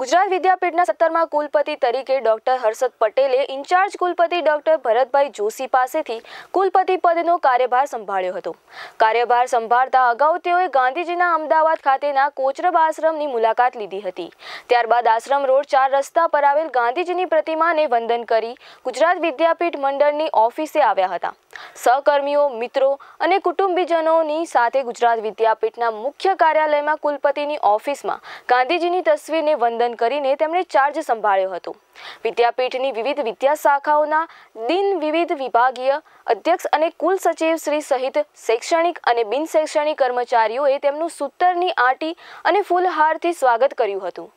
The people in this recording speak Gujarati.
ગુજરાત વિદ્યાપીઠના સત્તરમાં કુલપતિ તરીકે ડોક્ટર હર્ષદ પટેલે ઇન્ચાર્જ કુલપતિ ડોક્ટર ભરતભાઈ જોશી પાસેથી કુલપતિ પદનો કાર્યભાર સંભાળ્યો હતો કાર્યભાર સંભાળતા અગાઉ તેઓએ ગાંધીજીના અમદાવાદ ખાતેના કોચરબ આશ્રમની મુલાકાત લીધી હતી ત્યારબાદ આશ્રમ રોડ ચાર રસ્તા પર આવેલ ગાંધીજીની પ્રતિમાને વંદન કરી ગુજરાત વિદ્યાપીઠ મંડળની ઓફિસે આવ્યા હતા સહકર્મીઓ મિત્રો અને કુટુંબીજનોની સાથે ગુજરાત વિદ્યાપીઠના મુખ્ય કાર્યાલયમાં કુલપતિની ઓફિસમાં ગાંધીજીની તસવીરને વંદન કરીને તેમણે ચાર્જ સંભાળ્યો હતો વિદ્યાપીઠની વિવિધ વિદ્યાશાખાઓના દિન વિવિધ વિભાગીય અધ્યક્ષ અને કુલ સચિવ શ્રી સહિત શૈક્ષણિક અને બિનશૈક્ષણિક કર્મચારીઓએ તેમનું સૂતરની આંટી અને ફૂલહારથી સ્વાગત કર્યું હતું